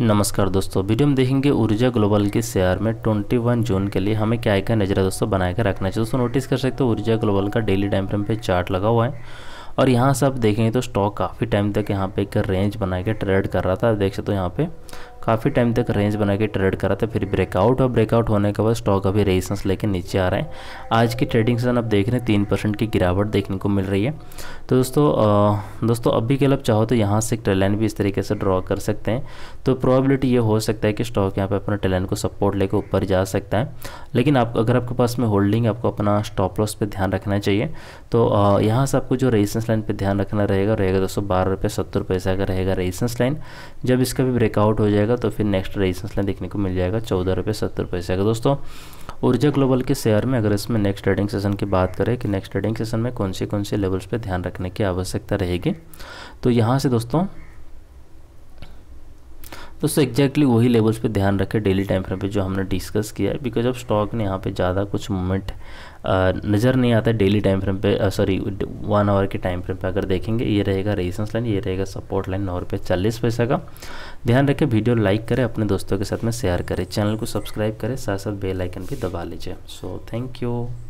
नमस्कार दोस्तों वीडियो में देखेंगे ऊर्जा ग्लोबल के शेयर में 21 जून के लिए हमें क्या क्या नजर दोस्तों बना के रखना चाहिए दोस्तों नोटिस कर सकते हो ऊर्जा ग्लोबल का डेली टाइम फ्रेम पे चार्ट लगा हुआ है और यहाँ से आप देखेंगे तो स्टॉक काफ़ी टाइम तक यहाँ पे एक रेंज बना के ट्रेड कर रहा था देख सकते हो यहाँ पे काफ़ी टाइम तक रेंज बना के ट्रेड करा था फिर ब्रेकआउट और ब्रेकआउट होने के बाद स्टॉक अभी रेजिस्टेंस लेके नीचे आ रहा है आज की ट्रेडिंग सेशन आप देख रहे हैं तीन परसेंट की गिरावट देखने को मिल रही है तो दोस्तों आ, दोस्तों अभी के लिए चाहो तो यहाँ से एक ट्रेलाइन भी इस तरीके से ड्रॉ कर सकते हैं तो प्रॉबिलिटी ये हो सकता है कि स्टॉक यहाँ पर अपना ट्रेलाइन को सपोर्ट लेकर ऊपर जा सकता है लेकिन आप अगर आपके पास में होल्डिंग आपको अपना स्टॉप लॉस पर ध्यान रखना चाहिए तो यहाँ से आपको जो रेजिस्टेंस लाइन पर ध्यान रखना रहेगा रहेगा दोस्तों बारह रुपये सत्तर पैसा का रहेगा रेजिस्टेंस लाइन जब इसका भी ब्रेकआउट हो जाएगा जाएगा तो फिर नेक्स्ट रेजिस्टेंस लाइन देखने को मिल जाएगा चौदह रुपये सत्तर पैसे का दोस्तों ऊर्जा ग्लोबल के शेयर में अगर इसमें नेक्स्ट ट्रेडिंग सेशन की बात करें कि नेक्स्ट ट्रेडिंग सेशन में कौन से कौन से लेवल्स पर ध्यान रखने की आवश्यकता रहेगी तो यहाँ से दोस्तों दोस्तों एक्जैक्टली वही लेवल्स पे ध्यान रखें डेली टाइम फ्रेम पे जो हमने डिस्कस किया है बिकॉज ऑफ स्टॉक ने यहाँ पे ज़्यादा कुछ मूवमेंट नज़र नहीं आता डेली टाइम फ्रेम पे सॉरी वन आवर के टाइम फ्रेम पे अगर देखेंगे ये रहेगा रेजिस्टेंस लाइन ये रहेगा सपोर्ट लाइन नौ रुपये चालीस पैसा का ध्यान रखें वीडियो लाइक करें अपने दोस्तों के साथ में शेयर करें चैनल को सब्सक्राइब करें साथ साथ बेलाइकन भी दबा लीजिए सो थैंक यू